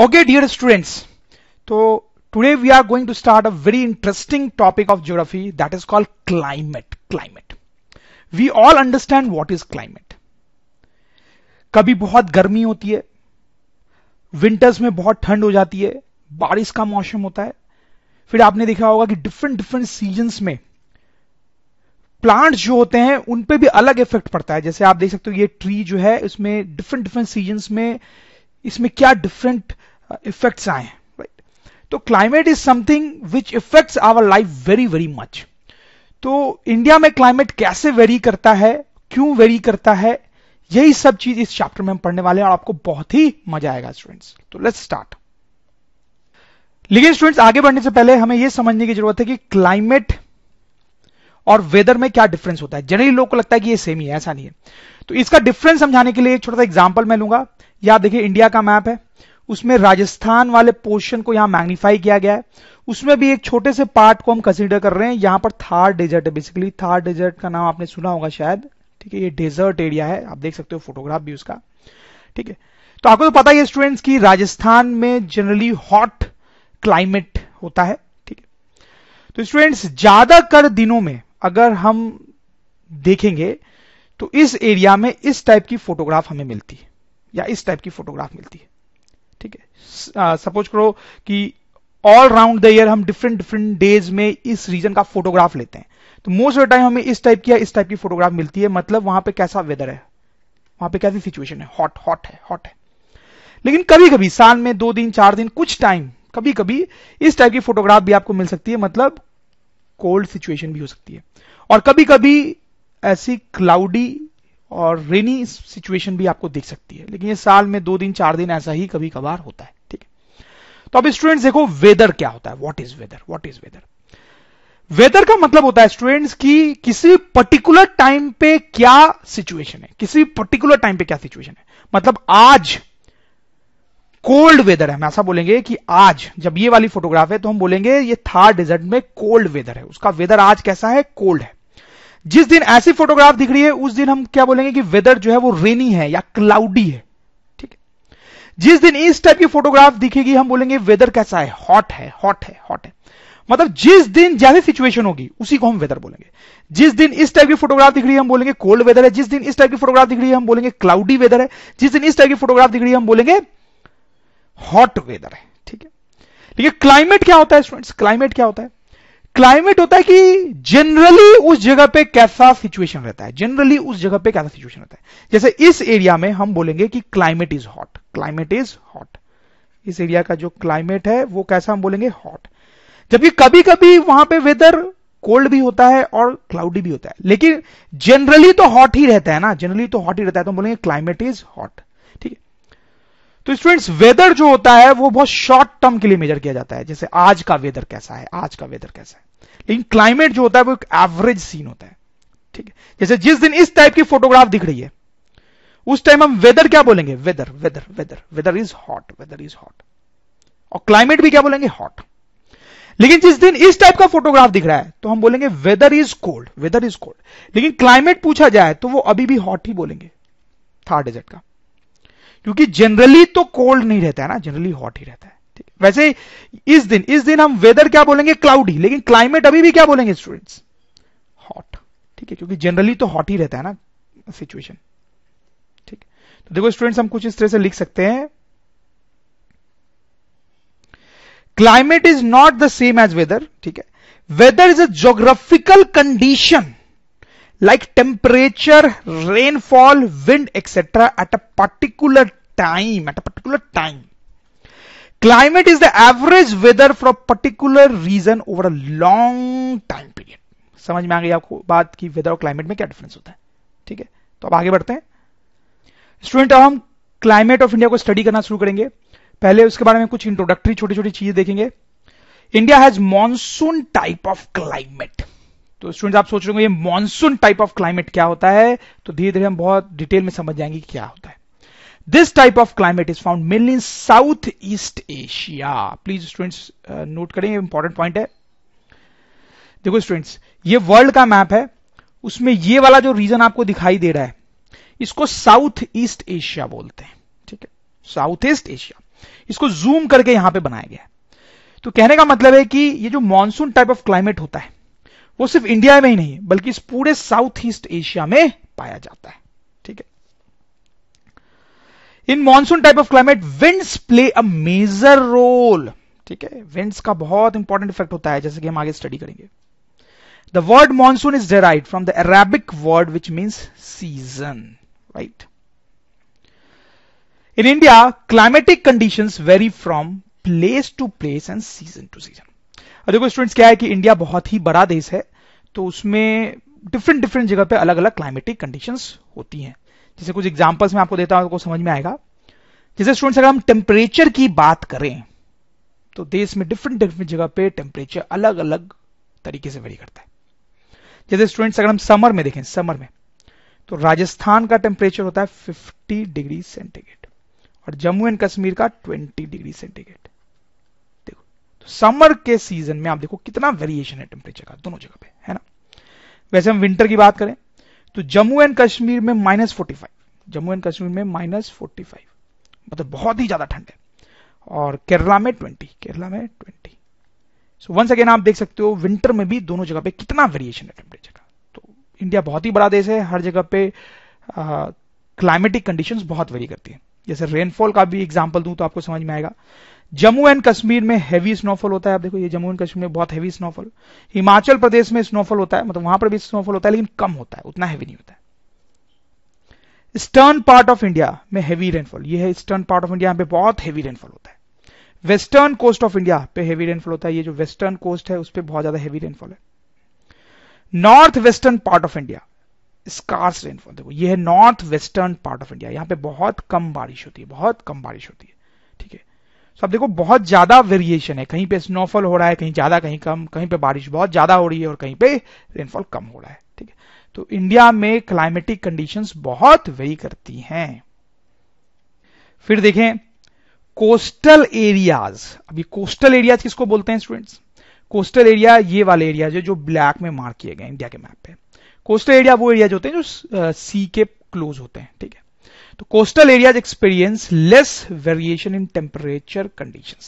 Okay, dear students, so today we are going to start a very interesting topic of geography that is called climate. Climate. We all understand what is climate. कभी बहुत गर्मी होती है winters में बहुत ठंड हो जाती है बारिश का मौसम होता है फिर आपने देखा होगा कि डिफरेंट डिफरेंट सीजन्स में प्लांट्स जो होते हैं उन पे भी अलग इफेक्ट पड़ता है जैसे आप देख सकते हो ये ट्री जो है इसमें डिफरेंट डिफरेंट सीजन्स में इसमें क्या डिफरेंट इफेक्ट्स uh, आए हैं राइट तो climate is something which effects our life very very much तो इंडिया में क्लाइमेट कैसे वेरी करता है क्यों वेरी करता है यही सब चीज इस चैप्टर में हम पढ़ने वाले हैं और आपको बहुत ही मजा आएगा स्टूडेंट्स तो लेट्स स्टार्ट लेकिन स्टूडेंट्स आगे बढ़ने से पहले हमें यह समझने की जरूरत है कि क्लाइमेट और वेदर में क्या डिफरेंस होता है जनरली लोग को लगता है कि ये सेम ही है ऐसा नहीं है तो इसका डिफरेंस समझाने के लिए एक छोटा सा एग्जाम्पल मैं लूंगा या देखिए इंडिया का मैप है उसमें राजस्थान वाले पोर्शन को यहां मैग्निफाई किया गया है उसमें भी एक छोटे से पार्ट को हम कंसिडर कर रहे हैं यहां पर थार डेजर्ट है बेसिकली थार डेजर्ट का नाम आपने सुना होगा शायद ठीक है ये डेजर्ट एरिया है आप देख सकते हो फोटोग्राफ भी उसका ठीक है तो आपको तो पता ही स्टूडेंट्स की राजस्थान में जनरली हॉट क्लाइमेट होता है ठीक है तो स्टूडेंट्स ज्यादातर दिनों में अगर हम देखेंगे तो इस एरिया में इस टाइप की फोटोग्राफ हमें मिलती है या इस टाइप की फोटोग्राफ मिलती है ठीक है सपोज करो कि ऑल राउंड द ईयर हम डिफरेंट डिफरेंट डेज में इस रीजन का फोटोग्राफ लेते हैं तो मोस्ट ऑफ द टाइम हमें इस टाइप की या इस टाइप की फोटोग्राफ मिलती है मतलब वहां पे कैसा वेदर है वहां पे कैसी सिचुएशन है हॉट हॉट है हॉट है लेकिन कभी कभी साल में दो दिन चार दिन कुछ टाइम कभी कभी इस टाइप की फोटोग्राफ भी आपको मिल सकती है मतलब कोल्ड सिचुएशन भी हो सकती है और कभी कभी ऐसी क्लाउडी और रेनी सिचुएशन भी आपको दिख सकती है लेकिन ये साल में दो दिन चार दिन ऐसा ही कभी कभार होता है ठीक है तो अब स्टूडेंट्स देखो वेदर क्या होता है what is weather what is weather weather का मतलब होता है स्टूडेंट्स की किसी पर्टिकुलर टाइम पे क्या सिचुएशन है किसी पर्टिकुलर टाइम पे क्या सिचुएशन है मतलब आज कोल्ड वेदर है हम ऐसा बोलेंगे कि आज जब ये वाली फोटोग्राफ है तो हम बोलेंगे ये थार डेजर्ट में कोल्ड वेदर है उसका वेदर आज कैसा है कोल्ड है जिस दिन ऐसी फोटोग्राफ दिख रही है उस दिन हम क्या बोलेंगे कि वेदर जो है वो रेनी है या क्लाउडी है ठीक है जिस दिन इस टाइप की फोटोग्राफ दिखेगी हम बोलेंगे वेदर कैसा है हॉट है हॉट है हॉट है मतलब जिस दिन जैसी सिचुएशन होगी उसी को हम वेदर बोलेंगे जिस दिन इस टाइप की फोटोग्राफ दिख रही है हम बोलेंगे कोल्ड वेदर है जिस दिन इस टाइप की फोटोग्राफ दिख रही है हम बोलेंगे क्लाउडी वेदर है जिस दिन इस टाइप की फोटोग्राफ दिख रही है हम बोलेंगे हॉट वेदर है ठीक है लेकिन क्लाइमेट क्या होता है स्टूडेंट्स क्लाइमेट क्या होता है क्लाइमेट होता है कि जनरली उस जगह पे कैसा सिचुएशन रहता है जनरली उस जगह पे कैसा सिचुएशन रहता है जैसे इस एरिया में हम बोलेंगे कि climate is hot climate is hot इस एरिया का जो क्लाइमेट है वो कैसा हम बोलेंगे हॉट जबकि कभी कभी वहां पे वेदर कोल्ड भी होता है और क्लाउडी भी होता है लेकिन जनरली तो हॉट ही रहता है ना जनरली तो हॉट ही रहता है तो हम बोलेंगे क्लाइमेट इज हॉट ठीक है तो स्टूडेंट्स वेदर जो होता है वो बहुत शॉर्ट टर्म के लिए मेजर किया जाता है जैसे आज का वेदर कैसा है आज का वेदर कैसा है लेकिन क्लाइमेट जो होता है वो एक एवरेज सीन होता है ठीक है जैसे जिस दिन इस टाइप की फोटोग्राफ दिख रही है उस टाइम हम वेदर क्या बोलेंगे weather weather weather weather is hot weather is hot और क्लाइमेट भी क्या बोलेंगे हॉट लेकिन जिस दिन इस टाइप का फोटोग्राफ दिख रहा है तो हम बोलेंगे weather is cold weather is cold लेकिन क्लाइमेट पूछा जाए तो वो अभी भी हॉट ही बोलेंगे थर्ड डेजर्ट का क्योंकि जनरली तो कोल्ड नहीं रहता है ना जनरली हॉट ही रहता है वैसे इस दिन इस दिन हम वेदर क्या बोलेंगे क्लाउडी लेकिन क्लाइमेट अभी भी क्या बोलेंगे स्टूडेंट्स हॉट ठीक है क्योंकि जनरली तो हॉट ही रहता है ना सिचुएशन ठीक तो देखो स्टूडेंट्स हम कुछ इस तरह से लिख सकते हैं climate is not the same as weather ठीक है weather is a geographical condition like temperature rainfall wind etcetera at a particular time at a particular time climate is the average weather for a particular region over a long time period समझ में आ गई आपको बात की weather और climate में क्या difference होता है ठीक है तो अब आगे बढ़ते हैं स्टूडेंट अब हम क्लाइमेट ऑफ इंडिया को स्टडी करना शुरू करेंगे पहले उसके बारे में कुछ इंट्रोडक्टरी छोटी छोटी चीजें देखेंगे India has monsoon type of climate तो स्टूडेंट आप सोच रहे हो ये मॉनसून टाइप ऑफ क्लाइमेट क्या होता है तो धीरे धीरे हम बहुत डिटेल में समझ जाएंगे क्या होता है This type of climate is found mainly in Southeast Asia. Please students note करें इंपॉर्टेंट पॉइंट है देखो स्टूडेंट्स ये वर्ल्ड का मैप है उसमें ये वाला जो रीजन आपको दिखाई दे रहा है इसको साउथ ईस्ट एशिया बोलते हैं ठीक है साउथ ईस्ट एशिया इसको जूम करके यहां पे बनाया गया है तो कहने का मतलब है कि ये जो मानसून टाइप ऑफ क्लाइमेट होता है वो सिर्फ इंडिया में ही नहीं बल्कि इस पूरे साउथ ईस्ट एशिया में पाया जाता है in monsoon type of climate winds play a major role ठीक है विंड्स का बहुत इंपॉर्टेंट इफेक्ट होता है जैसे कि हम आगे स्टडी करेंगे the word monsoon is derived from the Arabic word which means season right in India climatic condition vary from place to place and season to season देखो स्टूडेंट्स क्या है कि इंडिया बहुत ही बड़ा देश है तो उसमें डिफरेंट डिफरेंट जगह पे अलग अलग क्लाइमेटिक कंडीशंस होती हैं जैसे कुछ एग्जाम्पल्स मैं आपको देता हूं आपको समझ में आएगा जैसे स्टूडेंट्स अगर हम टेम्परेचर की बात करें तो देश में डिफरेंट डिफरेंट जगह पे टेम्परेचर अलग अलग तरीके से वेरी करता है जैसे स्टूडेंट्स अगर हम समर में देखें समर में तो राजस्थान का टेम्परेचर होता है 50 डिग्री सेंटीग्रेड और जम्मू एंड कश्मीर का 20 डिग्री सेंटीग्रेड देखो तो समर के सीजन में आप देखो कितना वेरिएशन है टेम्परेचर का दोनों जगह पे है ना वैसे हम विंटर की बात करें तो जम्मू एंड कश्मीर में minus forty five Jammu and Kashmir में माइनस फोर्टी फाइव मतलब बहुत ही ज्यादा ठंड है और केरला में ट्वेंटी केरला में ट्वेंटी सो वंस अगेन आप देख सकते हो विंटर में भी दोनों जगह पे कितना वेरिएशन है टेम्परेचर का तो इंडिया बहुत ही बड़ा देश है हर जगह पे क्लाइमेटिक कंडीशंस बहुत वेरी करती है जैसे रेनफॉल का भी एग्जाम्पल दूं तो आपको समझ में आएगा जम्मू एंड कश्मीर में हैवी स्नोफॉल होता है आप देखो ये जम्मू एंड कश्मीर में बहुत हैवी स्नोफॉल हिमाचल प्रदेश में स्नोफॉल होता है मतलब वहां पर भी स्नोफॉल होता है लेकिन कम होता है उतना हैवी नहीं होता है ईस्टर्न पार्ट ऑफ इंडिया में हैवी रेनफॉल ये है ईस्टर्न पार्ट ऑफ इंडिया पे बहुत हैवी रेनफॉल होता है वेस्टर्न कोस्ट ऑफ इंडिया पे हैवी रेनफॉल होता है ये जो वेस्टर्न कोस्ट है उस पर बहुत ज्यादा हैवी रेनफॉल है north western part of India scarce rainfall देखो ये है north western part of India यहां पे बहुत कम बारिश होती है बहुत कम बारिश होती है तो आप देखो बहुत ज्यादा वेरिएशन है कहीं पे स्नोफॉल हो रहा है कहीं ज्यादा कहीं कम कहीं पे बारिश बहुत ज्यादा हो रही है और कहीं पे रेनफॉल कम हो रहा है ठीक है तो इंडिया में क्लाइमेटिक कंडीशन बहुत वेरी करती हैं फिर देखें कोस्टल एरियाज अभी कोस्टल एरियाज किसको बोलते हैं स्टूडेंट्स कोस्टल एरिया ये वाले एरियाज है जो ब्लैक में मार्क किए गए इंडिया के मैप पे कोस्टल एरिया वो एरिया होते हैं जो सी के क्लोज होते हैं ठीक है तो coastal areas experience less variation in temperature condition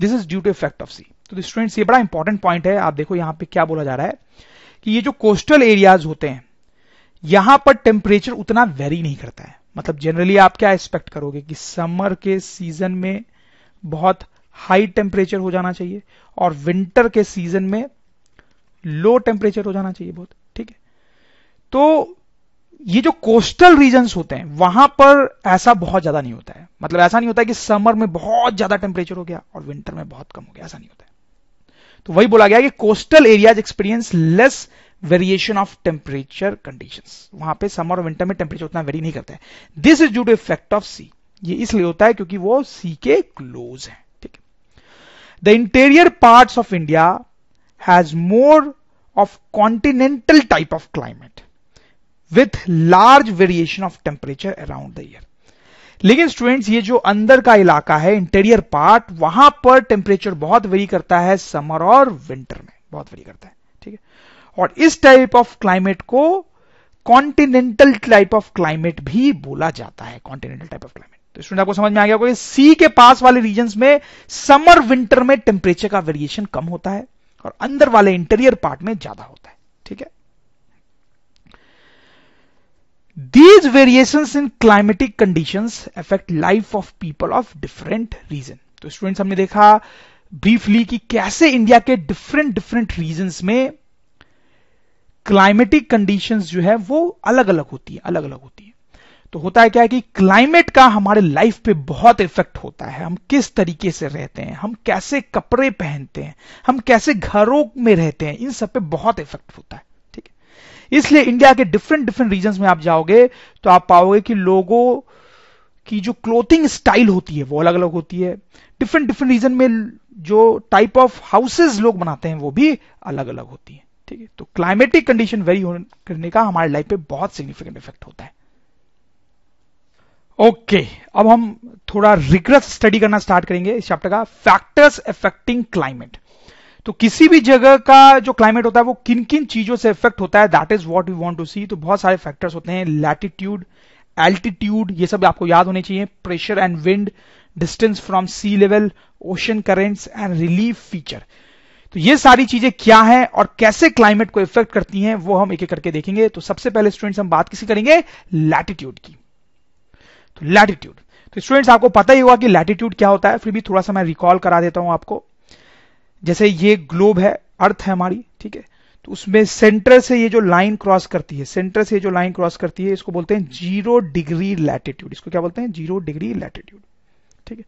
this is due to effect of sea तो स्टूडेंट्स ये बड़ा इंपॉर्टेंट पॉइंट है आप देखो यहां पे क्या बोला जा रहा है कि ये जो कोस्टल एरियाज होते हैं यहां पर टेम्परेचर उतना वेरी नहीं करता है मतलब जनरली आप क्या एक्सपेक्ट करोगे कि समर के सीजन में बहुत हाई टेम्परेचर हो जाना चाहिए और विंटर के सीजन में लो टेम्परेचर हो जाना चाहिए बहुत ठीक है तो ये जो कोस्टल रीजन होते हैं वहां पर ऐसा बहुत ज्यादा नहीं होता है मतलब ऐसा नहीं होता है कि समर में बहुत ज्यादा टेम्परेचर हो गया और विंटर में बहुत कम हो गया ऐसा नहीं होता है तो वही बोला गया कि coastal areas experience less variation of temperature condition वहां पे समर और विंटर में टेम्परेचर उतना वेरी नहीं करता है this is due to effect of sea ये इसलिए होता है क्योंकि वो सी के क्लोज है ठीक है the interior part of India has more of continental type of climate with large variation of temperature around the year लेकिन स्टूडेंट्स ये जो अंदर का इलाका है इंटीरियर पार्ट वहां पर टेम्परेचर बहुत वेरी करता है समर और विंटर में बहुत वेरी करता है ठीक है और इस टाइप ऑफ क्लाइमेट को कॉन्टिनेंटल टाइप ऑफ क्लाइमेट भी बोला जाता है कॉन्टिनेंटल टाइप ऑफ क्लाइमेट तो स्टूडेंट आपको समझ में आ गया होगा सी के पास वाले रीजन में समर विंटर में टेम्परेचर का वेरिएशन कम होता है और अंदर वाले इंटीरियर पार्ट में ज्यादा होता है ठीक है These variations in climatic conditions affect life of people of different region. तो स्टूडेंट्स हमने देखा ब्रीफली कि कैसे इंडिया के डिफरेंट डिफरेंट रीजन्स में क्लाइमेटिक कंडीशंस जो है वो अलग अलग होती है अलग अलग होती है तो होता है क्या है कि क्लाइमेट का हमारे लाइफ पे बहुत इफेक्ट होता है हम किस तरीके से रहते हैं हम कैसे कपड़े पहनते हैं हम कैसे घरों में रहते हैं इन सब पे बहुत इफेक्ट होता है इसलिए इंडिया के डिफरेंट डिफरेंट रीजन में आप जाओगे तो आप पाओगे कि लोगों की जो क्लोथिंग स्टाइल होती है वो अलग अलग होती है डिफरेंट डिफरेंट रीजन में जो टाइप ऑफ हाउसेज लोग बनाते हैं वो भी अलग अलग होती है ठीक है तो क्लाइमेटिक कंडीशन वेरी करने का हमारे लाइफ पे बहुत सिग्निफिकेंट इफेक्ट होता है ओके okay, अब हम थोड़ा रिग्रेस स्टडी करना स्टार्ट करेंगे इस चैप्टर का फैक्टर्स अफेक्टिंग क्लाइमेट तो किसी भी जगह का जो क्लाइमेट होता है वो किन किन चीजों से इफेक्ट होता है that is what you want to see तो बहुत सारे फैक्टर्स होते हैं लैटिट्यूड एल्टीट्यूड ये सब आपको याद होने चाहिए pressure and wind distance from sea level ocean currents and relief feature तो ये सारी चीजें क्या है और कैसे क्लाइमेट को इफेक्ट करती हैं वो हम एक एक करके देखेंगे तो सबसे पहले स्टूडेंट्स हम बात किसी करेंगे लैटिट्यूड की तो लैटिट्यूड तो स्टूडेंट्स आपको पता ही होगा कि लैटिट्यूड क्या होता है फिर भी थोड़ा सा मैं रिकॉल करा देता हूं आपको जैसे ये ग्लोब है अर्थ है हमारी ठीक है तो उसमें सेंटर से ये जो लाइन क्रॉस करती है सेंटर से ये जो लाइन क्रॉस करती है इसको बोलते हैं जीरो डिग्री लैटिट्यूड इसको क्या बोलते हैं जीरो डिग्री लैटिट्यूड ठीक है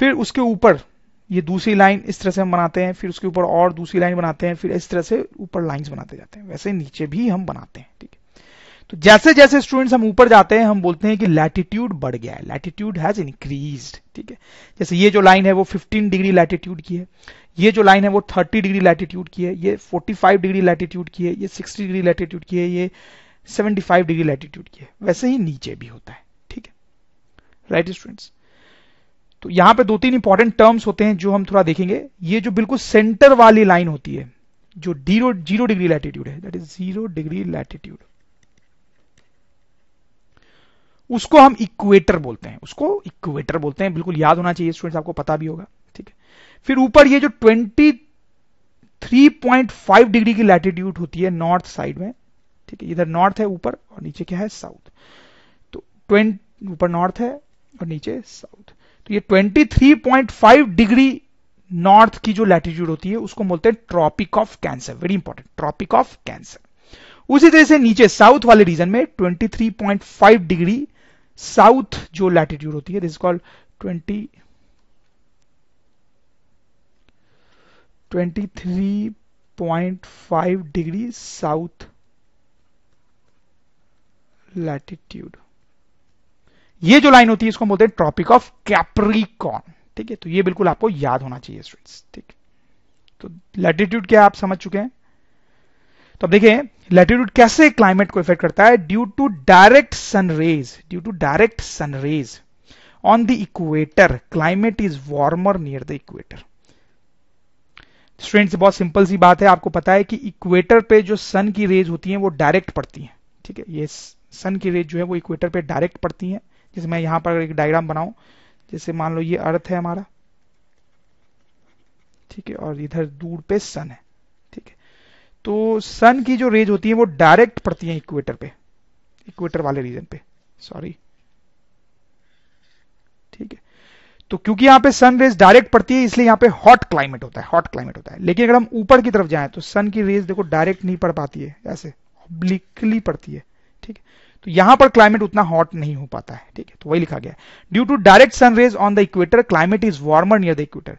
फिर उसके ऊपर ये दूसरी लाइन इस तरह से हम बनाते हैं फिर उसके ऊपर और दूसरी लाइन बनाते हैं फिर इस तरह से ऊपर लाइंस बनाते जाते हैं वैसे नीचे भी हम बनाते हैं ठीक है तो जैसे जैसे स्टूडेंट्स हम ऊपर जाते हैं हम बोलते हैं कि लैटिट्यूड बढ़ गया है लैटिट्यूड हैज इंक्रीज ठीक है जैसे ये जो लाइन है वो 15 डिग्री लैटिट्यूड की है ये जो लाइन है वो 30 डिग्री लैटिट्यूड की है ये 45 डिग्री लैटिट्यूड की है ये 60 डिग्री लैटिट्यूड की है ये 75 डिग्री लैटिट्यूड की है वैसे ही नीचे भी होता है ठीक है राइट स्टूडेंट्स तो यहां पे दो तीन इंपॉर्टेंट टर्म्स होते हैं जो हम थोड़ा देखेंगे ये जो बिल्कुल सेंटर वाली लाइन होती है जो जीरो जीरो डिग्री लैटिट्यूड है that is zero degree latitude उसको हम इक्वेटर बोलते हैं उसको इक्वेटर बोलते हैं बिल्कुल याद होना चाहिए स्टूडेंट्स आपको पता भी होगा ठीक है फिर ऊपर ये जो 23.5 डिग्री की लैटिट्यूड होती है नॉर्थ साइड में ठीक है इधर नॉर्थ है ऊपर और नीचे क्या है साउथ तो ट्वेंटी ऊपर नॉर्थ है और नीचे साउथ तो ये 23.5 डिग्री नॉर्थ की जो लैटिट्यूड होती है उसको बोलते हैं tropic of cancer very important tropic of cancer उसी तरह से नीचे साउथ वाले रीजन में 23.5 डिग्री साउथ जो लैटिट्यूड होती है this called twenty twenty three point five degree south latitude ये जो लाइन होती है इसको बोलते हैं ट्रॉपिक ऑफ कैप्रिकॉन ठीक है तो ये बिल्कुल आपको याद होना चाहिए स्टूडेंट्स ठीक तो लैटिट्यूड क्या आप समझ चुके हैं तो देखिए लैटिट्यूड कैसे क्लाइमेट को इफेक्ट करता है due to direct sun rays due to direct sun rays on the equator climate is warmer near the equator students बहुत सिंपल सी बात है आपको पता है कि इक्वेटर पे जो सन की रेज होती है वो डायरेक्ट पड़ती है ठीक है ये सन की रेज जो है वो इक्वेटर पे डायरेक्ट पड़ती है जैसे मैं यहां पर एक डायग्राम बनाऊं जैसे मान लो ये अर्थ है हमारा ठीक है और इधर दूर पे सन है तो सन की जो रेज होती है वो डायरेक्ट पड़ती है इक्वेटर पे इक्वेटर वाले रीजन पे सॉरी ठीक है तो क्योंकि यहां पे सन रेज डायरेक्ट पड़ती है इसलिए यहां पे हॉट क्लाइमेट होता है हॉट क्लाइमेट होता है लेकिन अगर हम ऊपर की तरफ जाएं तो सन की रेज देखो डायरेक्ट नहीं पड़ पाती है ऐसे ब्लिकली पड़ती है ठीक है तो यहां पर क्लाइमेट उतना हॉट नहीं हो पाता है ठीक है तो वही लिखा गया due to direct sun rays on the equator climate is warmer near the equator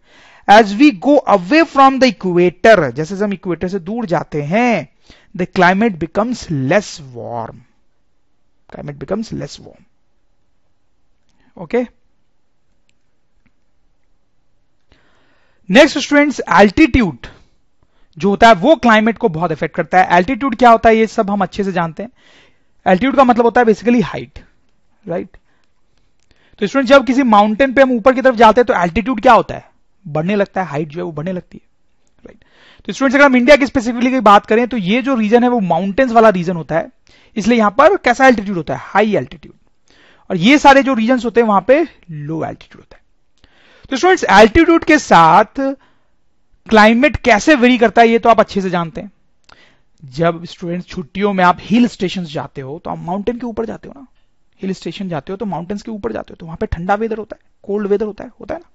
as we go away from the equator जैसे हम इक्वेटर से दूर जाते हैं the climate becomes less warm climate becomes less warm okay next students altitude जो होता है वो क्लाइमेट को बहुत इफेक्ट करता है एल्टीट्यूड क्या होता है ये सब हम अच्छे से जानते हैं एल्टीट्यूड का मतलब होता है बेसिकली हाइट राइट तो स्टूडेंट जब किसी माउंटेन पे हम ऊपर की तरफ जाते हैं तो एल्टीट्यूड क्या होता है बढ़ने लगता है हाइट जो है वो बढ़ने लगती है राइट तो स्टूडेंट्स अगर हम इंडिया की स्पेसिफिकली की बात करें तो ये जो रीजन है वो माउंटेन्स वाला रीजन होता है इसलिए यहां पर कैसा एल्टीट्यूड होता है हाई एल्टीट्यूड और ये सारे जो रीजन होते हैं वहां पे लो एल्टीट्यूड होता है तो स्टूडेंट्स एल्टीट्यूड के साथ क्लाइमेट कैसे वेरी करता है ये तो आप अच्छे से जानते हैं जब स्टूडेंट्स छुट्टियों में आप हिल स्टेशन जाते हो तो आप माउंटेन के ऊपर जाते हो ना हिल स्टेशन जाते हो तो माउंटेन्स के ऊपर जाते हो तो वहां पे ठंडा वेदर होता है कोल्ड वेदर होता है होता है ना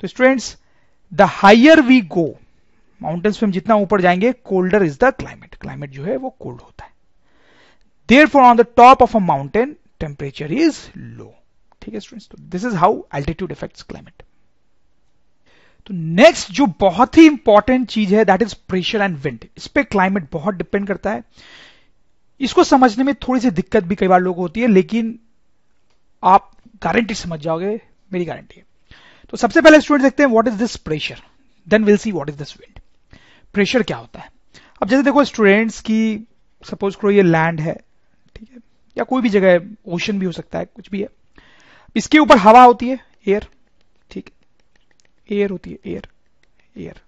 तो students the higher we go mountains में हम जितना ऊपर जाएंगे colder is the climate climate जो है वो कोल्ड होता है therefore on the top of a mountain temperature is low ठीक है स्टूडेंट्स तो this is how altitude effect climate तो नेक्स्ट जो बहुत ही इंपॉर्टेंट चीज है that is pressure and wind इस पर क्लाइमेट बहुत डिपेंड करता है इसको समझने में थोड़ी सी दिक्कत भी कई बार लोग होती है लेकिन आप गारंटी समझ जाओगे मेरी गारंटी है तो सबसे पहले स्टूडेंट देखते हैं what is this pressure then will see what is this wind pressure क्या होता है अब जैसे देखो स्टूडेंट्स की सपोज करो ये लैंड है ठीक है या कोई भी जगह है ओशन भी हो सकता है कुछ भी है इसके ऊपर हवा होती है एयर ठीक है एयर होती है एयर एयर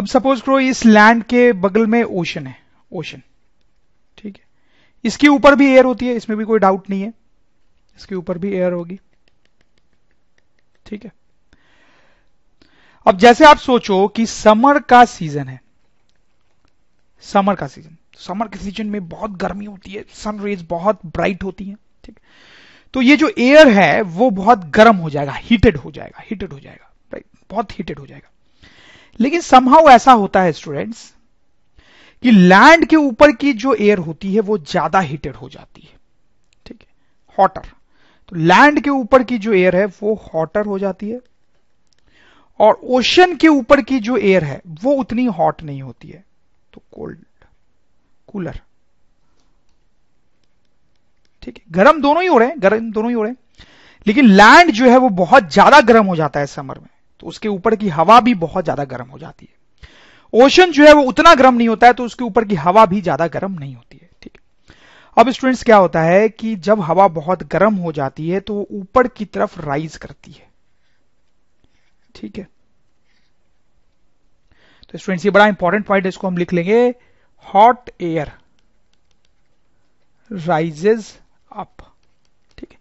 अब सपोज करो इस लैंड के बगल में ओशन है ओशन ठीक है इसके ऊपर भी एयर होती है इसमें भी कोई डाउट नहीं है इसके ऊपर भी एयर होगी ठीक है अब जैसे आप सोचो कि समर का सीजन है समर का सीजन समर के सीजन में बहुत गर्मी होती है सन रेज बहुत ब्राइट होती है ठीक तो ये जो एयर है वो बहुत गर्म हो जाएगा हीटेड हो जाएगा हीटेड हो जाएगा राइट बहुत हीटेड हो जाएगा लेकिन समहाउ ऐसा होता है स्टूडेंट्स कि लैंड के ऊपर की जो एयर होती है वो ज्यादा हीटेड हो जाती है ठीक है हॉटर तो लैंड के ऊपर की जो एयर है वो हॉटर हो जाती है और ओशन के ऊपर की जो एयर है वो उतनी हॉट नहीं होती है तो कोल्ड कूलर ठीक है गर्म दोनों ही हो रहे हैं गर्म दोनों ही हो रहे हैं लेकिन लैंड जो है वो बहुत ज्यादा गर्म हो जाता है समर में तो उसके ऊपर की हवा भी बहुत ज्यादा गर्म हो जाती है ओशन जो है वो उतना गर्म नहीं होता है तो उसके ऊपर की हवा भी ज्यादा गर्म नहीं होती है अब स्टूडेंट्स क्या होता है कि जब हवा बहुत गर्म हो जाती है तो वो ऊपर की तरफ राइज करती है ठीक है तो स्टूडेंट्स ये बड़ा इंपॉर्टेंट पॉइंट है इसको हम लिख लेंगे हॉट एयर राइजेज अप ठीक है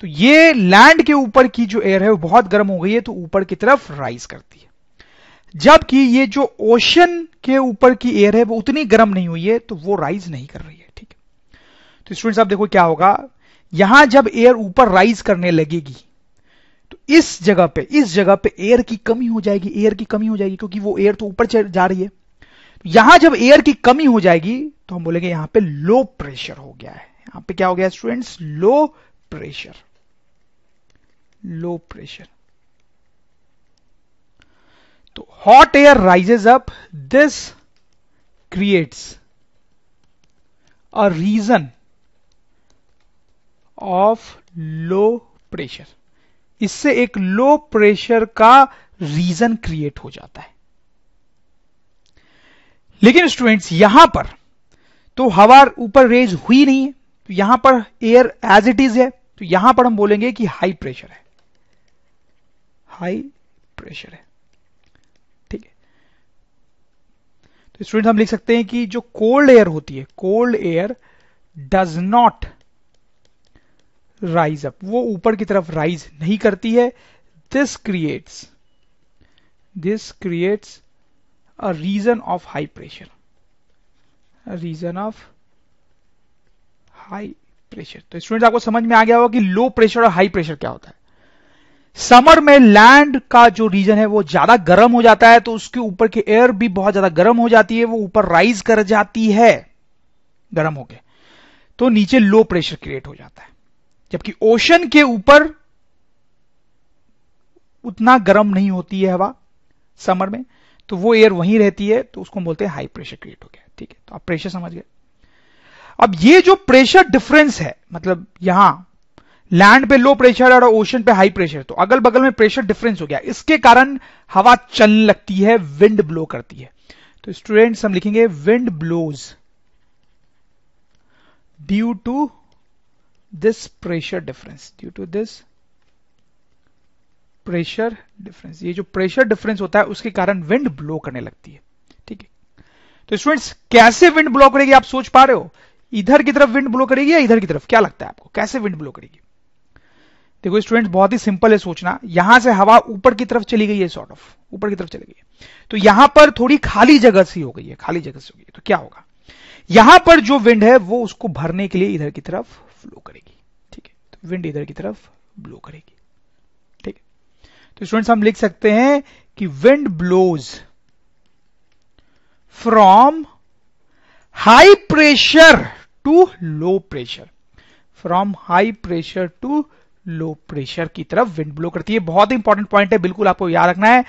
तो ये लैंड के ऊपर की जो एयर है वो बहुत गर्म हो गई है तो ऊपर की तरफ राइज करती है जबकि ये जो ओशन के ऊपर की एयर है वो उतनी गर्म नहीं हुई है तो वो राइज नहीं कर रही है तो स्टूडेंट्स आप देखो क्या होगा यहां जब एयर ऊपर राइज करने लगेगी तो इस जगह पे इस जगह पे एयर की कमी हो जाएगी एयर की कमी हो जाएगी क्योंकि वो एयर तो ऊपर जा रही है तो यहां जब एयर की कमी हो जाएगी तो हम बोलेंगे यहां पे लो प्रेशर हो गया है यहां पे क्या हो गया students low pressure low pressure तो hot air rises up this creates a region of low pressure इससे एक लो प्रेशर का रीजन क्रिएट हो जाता है लेकिन स्टूडेंट्स यहां पर तो हवा ऊपर रेज हुई नहीं है तो यहां पर एयर एज इट इज है तो यहां पर हम बोलेंगे कि हाई प्रेशर है हाई प्रेशर है ठीक है तो स्टूडेंट्स हम लिख सकते हैं कि जो कोल्ड एयर होती है cold air does not rise up वो ऊपर की तरफ राइज नहीं करती है this creates this creates a region of high pressure region of high pressure तो स्टूडेंट्स आपको समझ में आ गया होगा कि लो प्रेशर और हाई प्रेशर क्या होता है समर में लैंड का जो रीजन है वो ज्यादा गर्म हो जाता है तो उसके ऊपर की एयर भी बहुत ज्यादा गर्म हो जाती है वो ऊपर राइज कर जाती है गर्म होके तो नीचे लो प्रेशर क्रिएट हो जाता है जबकि ओशन के ऊपर उतना गर्म नहीं होती है हवा समर में तो वो एयर वहीं रहती है तो उसको बोलते हैं हाई प्रेशर क्रिएट हो गया ठीक है तो आप प्रेशर समझ गए अब ये जो प्रेशर डिफरेंस है मतलब यहां लैंड पे लो प्रेशर और ओशन पे हाई प्रेशर तो अगल बगल में प्रेशर डिफरेंस हो गया इसके कारण हवा चलने लगती है विंड ब्लो करती है तो स्टूडेंट्स हम लिखेंगे wind blows due to this pressure difference due to this pressure difference ये जो प्रेशर डिफरेंस होता है उसके कारण विंड ब्लो करने लगती है ठीक है तो स्टूडेंट्स कैसे विंड ब्लो करेगी आप सोच पा रहे हो इधर की तरफ विंड ब्लो करेगी या इधर की तरफ क्या लगता है आपको कैसे विंड ब्लो करेगी देखो स्टूडेंट्स बहुत ही सिंपल है सोचना यहां से हवा ऊपर की तरफ चली गई है सॉर्ट ऑफ ऊपर की तरफ चली गई है तो यहां पर थोड़ी खाली जगह सी हो गई है खाली जगह सी हो गई है तो क्या होगा यहां पर जो विंड है वो उसको भरने के लिए इधर की तरफ फ्लो करेगी ठीक है तो विंड इधर की तरफ ब्लो करेगी ठीक है तो स्टूडेंट्स हम लिख सकते हैं कि wind blows from high pressure to low pressure from high pressure to low pressure की तरफ विंड ब्लो करती है बहुत इंपॉर्टेंट पॉइंट है बिल्कुल आपको याद रखना है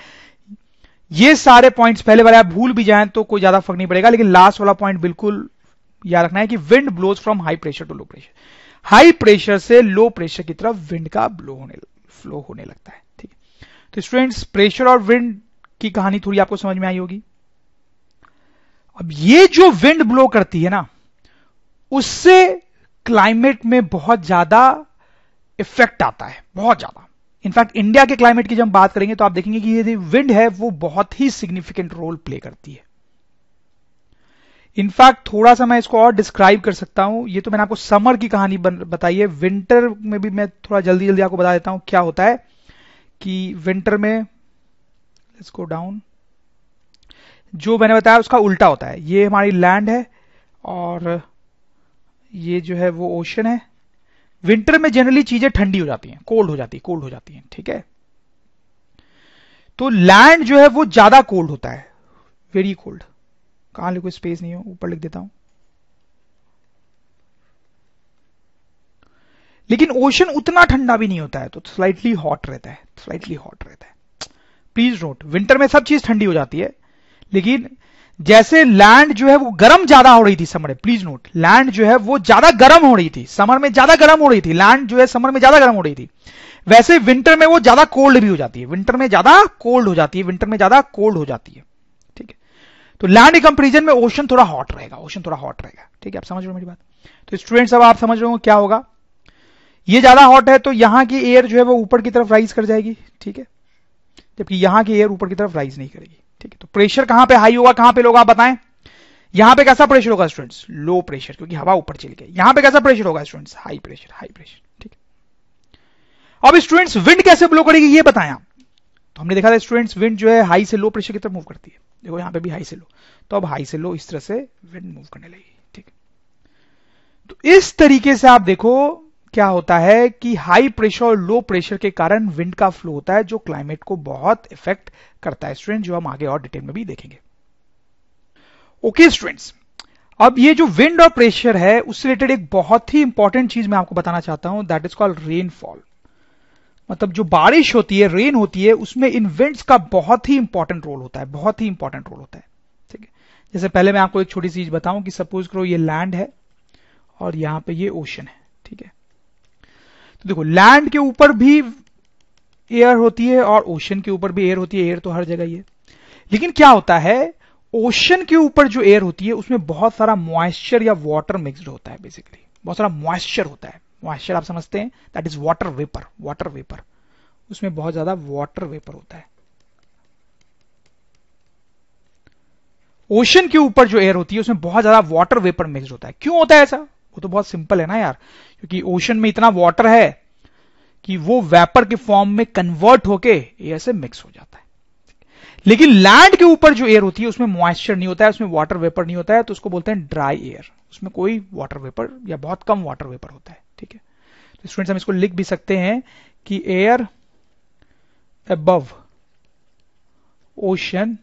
ये सारे पॉइंट्स पहले वाले आप भूल भी जाएं तो कोई ज्यादा फर्क नहीं पड़ेगा लेकिन लास्ट वाला पॉइंट बिल्कुल याद रखना है कि wind blows from high pressure to low pressure high pressure से लो प्रेशर की तरफ विंड का ब्लो होने फ्लो होने लगता है ठीक है तो स्टूडेंट्स प्रेशर और विंड की कहानी थोड़ी आपको समझ में आई होगी अब ये जो विंड ब्लो करती है ना उससे क्लाइमेट में बहुत ज्यादा इफेक्ट आता है बहुत ज्यादा इनफैक्ट इंडिया के क्लाइमेट की जब हम बात करेंगे तो आप देखेंगे कि ये विंड है वो बहुत ही सिग्निफिकेंट रोल प्ले करती है इनफैक्ट थोड़ा सा मैं इसको और डिस्क्राइब कर सकता हूं ये तो मैंने आपको समर की कहानी बताई है विंटर में भी मैं थोड़ा जल्दी जल्दी आपको बता देता हूं क्या होता है कि विंटर में इसको डाउन जो मैंने बताया उसका उल्टा होता है ये हमारी लैंड है और ये जो है वो ओशन है विंटर में जनरली चीजें ठंडी हो जाती हैं कोल्ड हो जाती है कोल्ड हो जाती है ठीक है तो लैंड जो है वो ज्यादा कोल्ड होता है वेरी कोल्ड कहाँ लिखो स्पेस नहीं हो ऊपर लिख देता हूं लेकिन ओशन उतना ठंडा भी नहीं होता है तो स्लाइटली हॉट रहता है स्लाइटली हॉट रहता है प्लीज नोट विंटर में सब चीज ठंडी हो जाती है लेकिन जैसे लैंड जो है वो गर्म ज्यादा हो रही थी समर में प्लीज नोट लैंड जो है वो ज्यादा गर्म हो रही थी समर में ज्यादा गर्म हो रही थी लैंड जो है समर में ज्यादा गर्म हो रही थी वैसे विंटर में वो ज्यादा कोल्ड भी हो जाती है विंटर में ज्यादा कोल्ड हो जाती है विंटर में ज्यादा कोल्ड हो जाती है तो लैंड रीजन में ओशन थोड़ा हॉट रहेगा ओशन थोड़ा हॉट रहेगा ठीक है आप समझ रहे हो मेरी बात तो स्टूडेंट अब आप समझ रहे हो क्या होगा ये ज्यादा हॉट है तो यहां की एयर जो है वो ऊपर की तरफ राइज कर जाएगी ठीक है जबकि यहां की एयर ऊपर की तरफ राइज नहीं करेगी ठीक है तो प्रेशर कहां पे हाई होगा कहां पे लोग आप बताएं यहां पे कैसा प्रेशर होगा स्टूडेंट्स लो प्रेशर क्योंकि हवा ऊपर चली गई यहां पे कैसा प्रेशर होगा students high pressure high pressure ठीक है अब स्टूडेंट्स विंड कैसे ब्लो करेगी ये बताएं आप तो हमने देखा था स्टूडेंट्स विंड जो है हाई से लो प्रेशर की तरफ मूव करती है देखो यहाँ पे भी हाई से लो तो अब हाई से लो इस तरह से विंड मूव करने लगेगी ठीक तो इस तरीके से आप देखो क्या होता है कि हाई प्रेशर और लो प्रेशर के कारण विंड का फ्लो होता है जो क्लाइमेट को बहुत इफेक्ट करता है स्टूडेंट जो हम आगे और डिटेल में भी देखेंगे ओके स्टूडेंट्स अब ये जो विंड और प्रेशर है उससे रिलेटेड एक बहुत ही इंपॉर्टेंट चीज मैं आपको बताना चाहता हूं दैट इज कॉल्ड रेनफॉल मतलब जो बारिश होती है रेन होती है उसमें इन विंड्स का बहुत ही इंपॉर्टेंट रोल होता है बहुत ही इंपॉर्टेंट रोल होता है ठीक है जैसे पहले मैं आपको एक छोटी सी चीज बताऊं कि सपोज करो ये लैंड है और यहां पे ये ओशन है ठीक है तो देखो लैंड के ऊपर भी एयर होती है और ओशन के ऊपर भी एयर होती है एयर तो हर जगह ही है लेकिन क्या होता है ओशन के ऊपर जो एयर होती है उसमें बहुत सारा मॉइस्चर या वाटर मिक्सड होता है बेसिकली बहुत सारा मॉइस्चर होता है मॉइस्चर आप समझते हैं that is water vapour water vapour उसमें बहुत ज्यादा वाटर वेपर होता है ओशन के ऊपर जो एयर होती है उसमें बहुत ज्यादा वाटर वेपर मिक्स होता है क्यों होता है ऐसा वो तो बहुत सिंपल है ना यार क्योंकि ओशन में इतना वाटर है कि वो वेपर के फॉर्म में कन्वर्ट होके एयर से मिक्स हो जाता है लेकिन लैंड के ऊपर जो एयर होती है उसमें मॉइस्चर नहीं होता है उसमें वाटर वेपर नहीं होता है तो उसको बोलते हैं ड्राई एयर उसमें कोई वाटर वेपर या बहुत कम वाटर वेपर होता है ठीक है तो स्टूडेंट्स हम इसको लिख भी सकते हैं कि air above ocean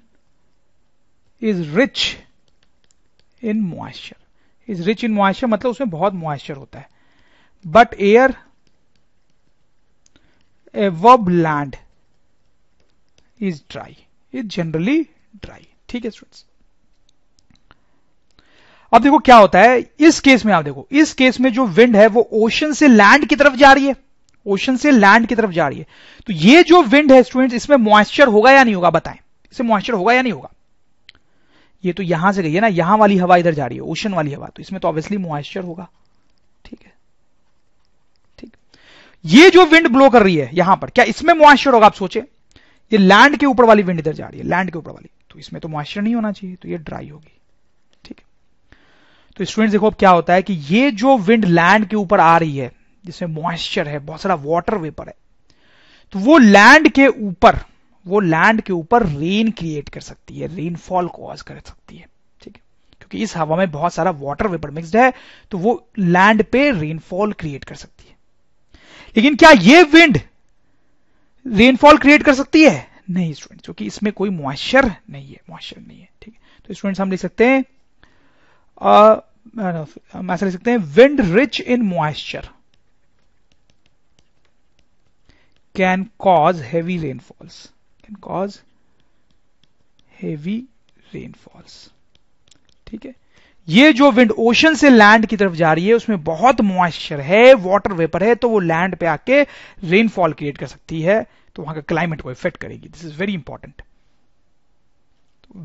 is rich in moisture is rich in moisture मतलब उसमें बहुत मॉइस्चर होता है but air above land is dry is generally dry ठीक है स्टूडेंट्स अब देखो क्या होता है इस केस में आप देखो इस केस में जो विंड है वो ओशन से लैंड की तरफ जा रही है ओशन से लैंड की तरफ जा रही है तो ये जो विंड है स्टूडेंट इसमें मॉइस्चर होगा या नहीं होगा बताएं इसे मॉइस्चर होगा या नहीं होगा ये तो यहां से गई है ना यहां वाली हवा इधर जा रही है ओशन वाली हवा तो इसमें तो ऑब्वियसली मॉइस्चर होगा ठीक है ठीक ये जो विंड ब्लो कर रही है यहां पर क्या इसमें मॉइस्चर होगा आप सोचे ये लैंड के ऊपर वाली विंड इधर जा रही है लैंड के ऊपर वाली तो इसमें तो मॉइस्चर नहीं होना चाहिए तो ये ड्राई होगी तो स्टूडेंट्स देखो अब क्या होता है कि ये जो विंड लैंड के ऊपर आ रही है जिसमें मॉइस्चर है बहुत सारा वाटर वेपर है तो वो लैंड के ऊपर वो लैंड के ऊपर रेन क्रिएट कर सकती है रेनफॉल कॉज कर सकती है ठीक है क्योंकि इस हवा में बहुत सारा वाटर वेपर मिक्सड है तो वो लैंड पे रेनफॉल क्रिएट कर सकती है लेकिन क्या ये विंड रेनफॉल क्रिएट कर सकती है नहीं स्टूडेंट क्योंकि इसमें कोई मॉइस्चर नहीं है मॉइस्चर नहीं है ठीक है तो स्टूडेंट्स हम लिख सकते हैं हम ऐसा लिख सकते हैं wind rich in moisture can cause heavy rainfalls can cause heavy rainfalls ठीक है ये जो विंड ओशन से लैंड की तरफ जा रही है उसमें बहुत मॉइस्चर है वाटर वेपर है तो वो लैंड पे आके रेनफॉल क्रिएट कर सकती है तो वहां का क्लाइमेट को इफेक्ट करेगी this is very important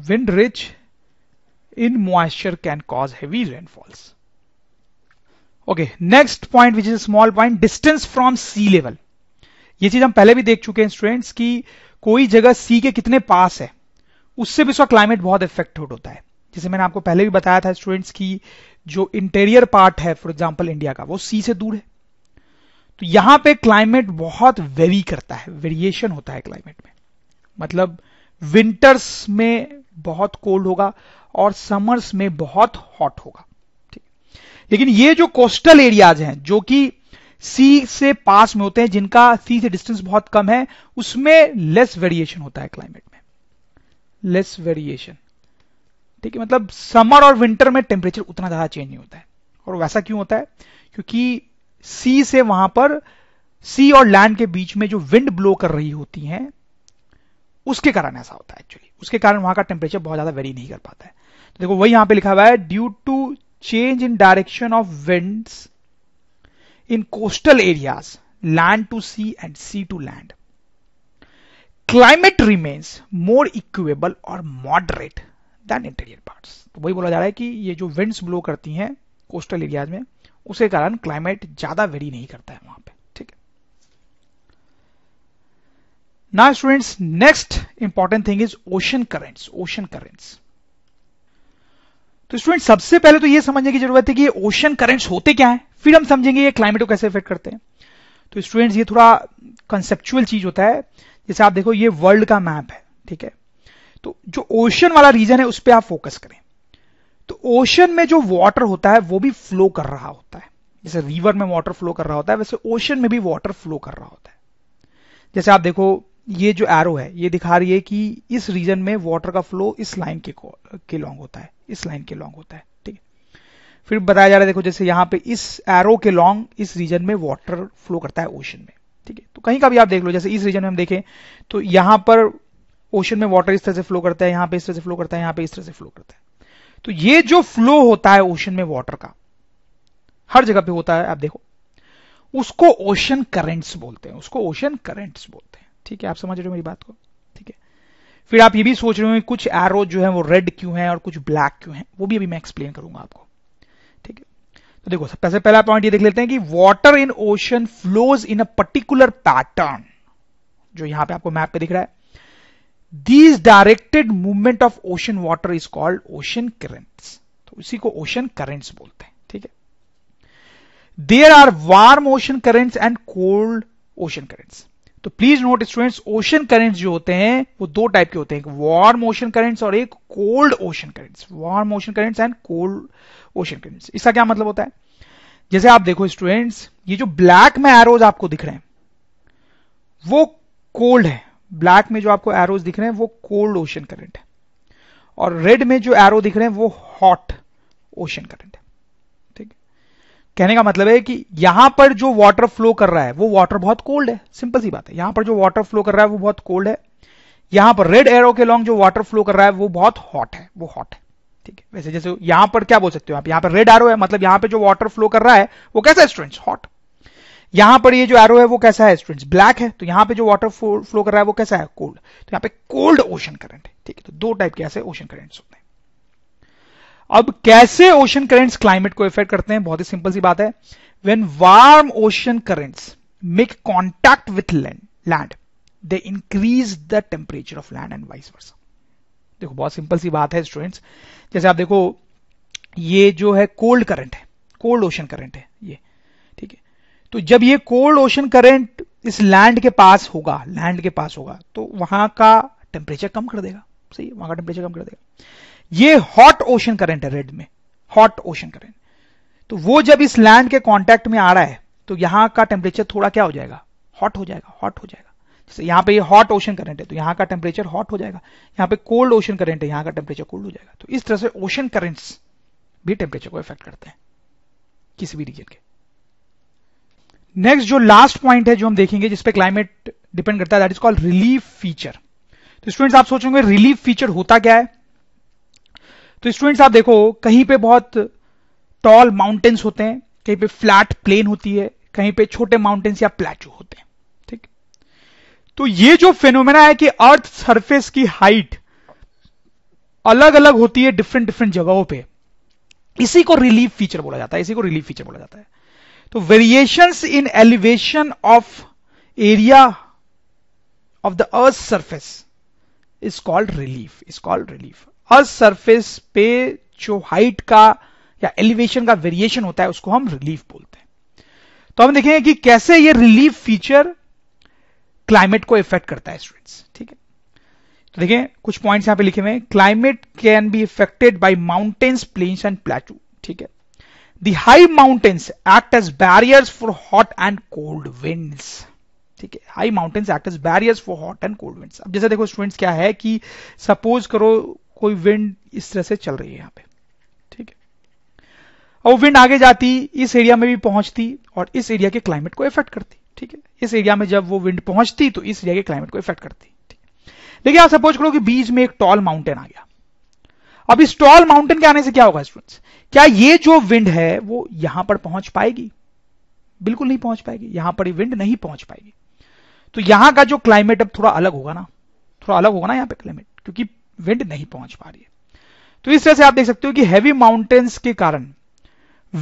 wind rich in moisture can cause heavy rainfalls. next next which is a small point distance from sea level. ये चीज हम पहले भी देख चुके हैं स्टूडेंट्स की कोई जगह सी के कितने पास है उससे भी उसका क्लाइमेट बहुत इफेक्टेड होता है जैसे मैंने आपको पहले भी बताया था स्टूडेंट्स की जो इंटीरियर पार्ट है फॉर एग्जाम्पल इंडिया का वो सी से दूर है तो यहां पे क्लाइमेट बहुत वेरी करता है वेरिएशन होता है क्लाइमेट में मतलब विंटर्स में बहुत कोल्ड होगा और समर्स में बहुत हॉट होगा ठीक लेकिन ये जो कोस्टल एरियाज हैं जो कि सी से पास में होते हैं जिनका सी से डिस्टेंस बहुत कम है उसमें लेस वेरिएशन होता है क्लाइमेट में लेस वेरिएशन ठीक है मतलब समर और विंटर में टेम्परेचर उतना ज्यादा चेंज नहीं होता है और वैसा क्यों होता है क्योंकि सी से वहां पर सी और लैंड के बीच में जो विंड ब्लो कर रही होती हैं उसके कारण ऐसा होता है एक्चुअली उसके कारण वहां का टेम्परेचर बहुत ज्यादा वेरी नहीं कर पाता है देखो वही यहां पे लिखा हुआ है due to change in direction of winds in coastal areas land to sea and sea to land climate remains more equable और मॉडरेट देन इंटीरियर पार्ट तो वही बोला जा रहा है कि ये जो विंड्स ब्लो करती हैं कोस्टल एरियाज में उसे कारण क्लाइमेट ज्यादा वेरी नहीं करता है वहां पे ठीक है ना students next important thing is ocean currents ocean currents तो स्टूडेंट सबसे पहले तो यह समझने की जरूरत है कि ओशन करेंट्स होते क्या है फिर हम समझेंगे ये क्लाइमेट को कैसे इफेक्ट करते हैं तो स्टूडेंट्स ये थोड़ा कंसेप्चुअल चीज होता है जैसे आप देखो ये वर्ल्ड का मैप है ठीक है तो जो ओशन वाला रीजन है उस पर आप फोकस करें तो ओशन में जो वाटर होता है वो भी फ्लो कर रहा होता है जैसे रिवर में वाटर फ्लो कर रहा होता है वैसे ओशन में भी वाटर फ्लो कर रहा होता है जैसे आप देखो ये जो एरो है ये दिखा रही है कि इस रीजन में वाटर का फ्लो इस लाइन के के लॉन्ग होता है इस लाइन के लॉन्ग होता है ठीक है फिर बताया जा रहा है देखो जैसे यहां पे इस एरो के लॉन्ग इस रीजन में वाटर फ्लो करता है ओशन में ठीक है तो कहीं का भी आप देख लो जैसे इस रीजन में हम देखें तो यहां पर ओशन में वाटर इस तरह से फ्लो करता है यहां पर इस तरह से फ्लो करता है यहां पर इस तरह से फ्लो करता है तो ये जो फ्लो होता है ओशन में वाटर का हर जगह पे होता है आप देखो उसको ओशन करेंट्स बोलते हैं उसको ओशन करेंट्स बोलते हैं ठीक है आप समझ रहे हो मेरी बात को ठीक है फिर आप ये भी सोच रहे हो कुछ एरो जो है वो रेड क्यों है और कुछ ब्लैक क्यों है वो भी अभी मैं एक्सप्लेन करूंगा आपको ठीक है तो देखो सबसे पहला पॉइंट ये देख लेते हैं कि water in ocean flows in a particular pattern जो यहां पे आपको मैप पे दिख रहा है these directed movement of ocean water is called ocean currents तो इसी को ओशन करेंट्स बोलते हैं ठीक है there are warm ocean currents and cold ocean currents तो please note students ocean currents जो होते हैं वो दो टाइप के होते हैं एक वार्म ओशन करेंट्स और एक cold ocean currents warm ocean currents and cold ocean currents इसका क्या मतलब होता है जैसे आप देखो स्टूडेंट्स ये जो ब्लैक में एरोज आपको दिख रहे हैं वो कोल्ड है ब्लैक में जो आपको एरोज दिख रहे हैं वो कोल्ड ओशन करंट है और रेड में जो एरो दिख रहे हैं वो हॉट ओशन करंट है कहने का मतलब है कि यहां पर जो वाटर फ्लो कर रहा है वो वाटर बहुत कोल्ड है सिंपल सी बात है यहां पर जो वाटर फ्लो कर रहा है वो बहुत कोल्ड है यहां पर रेड एरो के लॉन्ग जो वाटर फ्लो कर रहा है वो बहुत हॉट है वो हॉट है ठीक है वैसे जैसे यहां पर क्या बोल सकते हो आप यहां पर रेड एरो है मतलब यहां पर जो वाटर फ्लो कर रहा है वो कैसा है स्टूडेंट्स हॉट यहां पर ये जो एरो है वो कैसा है स्टूडेंट्स ब्लैक है तो यहां पे जो वाटर फ्लो कर रहा है वो कैसा है कोल्ड तो यहां पे कोल्ड ओशन करंट है ठीक है तो दो टाइप के ऐसे ओशन करेंट्स होते हैं अब कैसे ओशन करेंट्स क्लाइमेट को इफेक्ट करते हैं बहुत ही सिंपल सी बात है when warm ocean currents make contact with land they increase the temperature of land and vice versa देखो बहुत सिंपल सी बात है स्टूडेंट्स जैसे आप देखो ये जो है कोल्ड करंट है कोल्ड ओशन करंट है ये ठीक है तो जब ये कोल्ड ओशन करंट इस लैंड के पास होगा लैंड के पास होगा तो वहां का टेम्परेचर कम कर देगा सही वहां का टेम्परेचर कम कर देगा ये हॉट ओशन करंट है रेड में हॉट ओशन करंट तो वो जब इस लैंड के कांटेक्ट में आ रहा है तो यहां का टेम्परेचर थोड़ा क्या हो जाएगा हॉट हो जाएगा हॉट हो जाएगा जैसे यहां पे ये हॉट ओशन करंट है तो यहां का टेम्परेचर हॉट हो जाएगा यहां पे कोल्ड ओशन करंट है यहां का टेम्परेचर कोल्ड हो जाएगा तो इस तरह से ओशन करंट्स भी टेम्परेचर को इफेक्ट करते हैं किसी भी रीजन के नेक्स्ट जो लास्ट पॉइंट है जो हम देखेंगे जिसपे क्लाइमेट डिपेंड करता है that is called relief feature तो स्टूडेंट्स आप सोचेंगे रिलीफ फीचर होता क्या है तो स्टूडेंट्स आप देखो कहीं पे बहुत टॉल माउंटेन्स होते हैं कहीं पे फ्लैट प्लेन होती है कहीं पे छोटे माउंटेन्स या प्लेचू होते हैं ठीक तो ये जो फेनोमेना है कि अर्थ सरफेस की हाइट अलग अलग होती है डिफरेंट डिफरेंट जगहों पे इसी को रिलीफ फीचर बोला जाता है इसी को रिलीफ फीचर बोला जाता है तो variations in elevation of area of the earth surface is called relief is called relief हर सरफेस पे जो हाइट का या एलिवेशन का वेरिएशन होता है उसको हम रिलीफ बोलते हैं तो हम देखेंगे कि कैसे ये रिलीफ फीचर क्लाइमेट को इफेक्ट करता है स्टूडेंट्स ठीक है तो देखें कुछ पॉइंट्स यहां पे लिखे हुए हैं climate can be affected by mountains plains and plateau ठीक है the high mountains act as barriers for hot and cold winds ठीक है high mountains act as barriers for hot and cold winds अब जैसे देखो स्टूडेंट्स क्या है कि सपोज करो कोई विंड इस तरह से चल रही है यहाँ पे ठीक है और वो विंड आगे जाती इस एरिया में भी पहुंचती और इस एरिया के क्लाइमेट को इफेक्ट करती ठीक है इस एरिया में जब वो विंड पहुंचती तो इस एरिया के क्लाइमेट को इफेक्ट करती है देखिए आप सपोज करो कि बीच में एक टॉल माउंटेन आ गया अब इस टॉल माउंटेन के आने से क्या होगा स्टूडेंट्स क्या ये जो विंड है वो यहां पर पहुंच पाएगी बिल्कुल नहीं पहुंच पाएगी यहां पर विंड नहीं पहुंच पाएगी तो यहां का जो क्लाइमेट अब थोड़ा अलग होगा ना थोड़ा अलग होगा ना यहां पे क्लाइमेट क्योंकि विंड नहीं पहुंच पा रही है तो इस तरह से आप देख सकते हो कि हैवी माउंटेन्स के कारण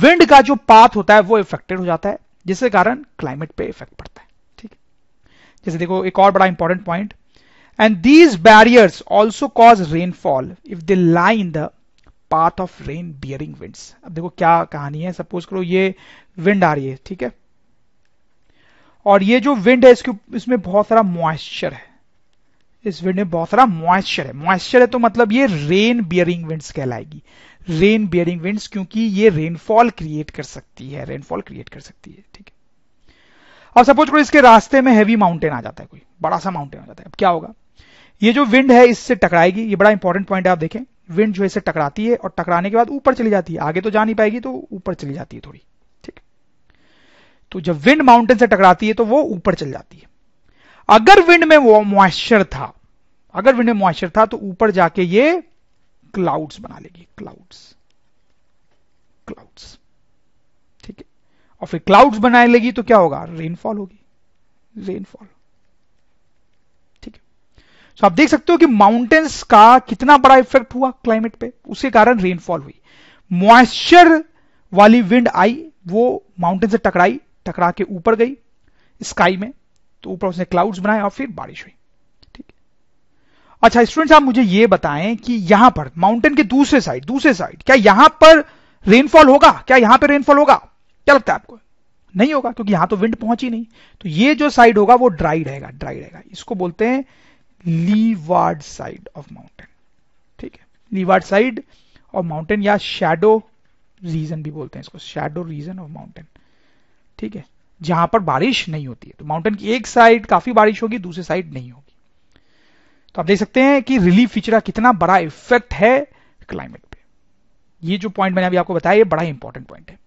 विंड का जो पाथ होता है वो इफेक्टेड हो जाता है जिसके कारण क्लाइमेट पे इफेक्ट पड़ता है ठीक है जैसे देखो एक और बड़ा important point and these barriers also cause rainfall if they lie in the path of rain bearing winds अब देखो क्या कहानी है सपोज करो ये विंड आ रही है ठीक है और ये जो विंड है इसके इसमें बहुत सारा मॉइस्चर है इस विंड में बहुत सारा मॉइस्चर है मॉइस्चर है तो मतलब ये रेन बियरिंग विंड्स कहलाएगी रेन बियरिंग विंड्स क्योंकि ये रेनफॉल क्रिएट कर सकती है रेनफॉल क्रिएट कर सकती है ठीक है अब सपोज करो इसके रास्ते में हैवी माउंटेन आ जाता है कोई बड़ा सा माउंटेन आ जाता है अब क्या होगा ये जो विंड है इससे टकराएगी ये बड़ा इंपॉर्टेंट पॉइंट है आप देखें विंड जो है इसे टकराती है और टकराने के बाद ऊपर चली जाती है आगे तो जा नहीं पाएगी तो ऊपर चली जाती है थोड़ी ठीक तो जब विंड माउंटेन से टकराती है तो वो ऊपर चल जाती है अगर विंड में वो मॉइस्चर था अगर विंड में मॉइस्चर था तो ऊपर जाके ये क्लाउड्स बना लेगी क्लाउड्स क्लाउड्स ठीक है और फिर क्लाउड्स बनाए लेगी तो क्या होगा रेनफॉल होगी रेनफॉल ठीक है so, आप देख सकते हो कि माउंटेन्स का कितना बड़ा इफेक्ट हुआ क्लाइमेट पे उसके कारण रेनफॉल हुई मॉइस्चर वाली विंड आई वो माउंटेन से टकराई टकरा के ऊपर गई स्काई में तो ऊपर उसने क्लाउड्स बनाए और फिर बारिश हुई ठीक अच्छा स्टूडेंट्स आप मुझे ये बताएं कि यहां पर माउंटेन के दूसरे साइड दूसरे साइड क्या यहां पर रेनफॉल होगा क्या यहां पर रेनफॉल होगा क्या लगता है आपको नहीं होगा क्योंकि यहां तो विंड पहुंची नहीं तो ये जो साइड होगा वो ड्राई रहेगा ड्राई रहेगा इसको बोलते हैं लीवार्ड साइड ऑफ माउंटेन ठीक है लीवार्ड साइड ऑफ माउंटेन या शेडो रीजन भी बोलते हैं इसको शेडो रीजन ऑफ माउंटेन ठीक है जहां पर बारिश नहीं होती है तो माउंटेन की एक साइड काफी बारिश होगी दूसरी साइड नहीं होगी तो आप देख सकते हैं कि रिलीफ फीचर का कितना बड़ा इफेक्ट है क्लाइमेट पे ये जो पॉइंट मैंने अभी आपको बताया ये बड़ा इंपॉर्टेंट पॉइंट है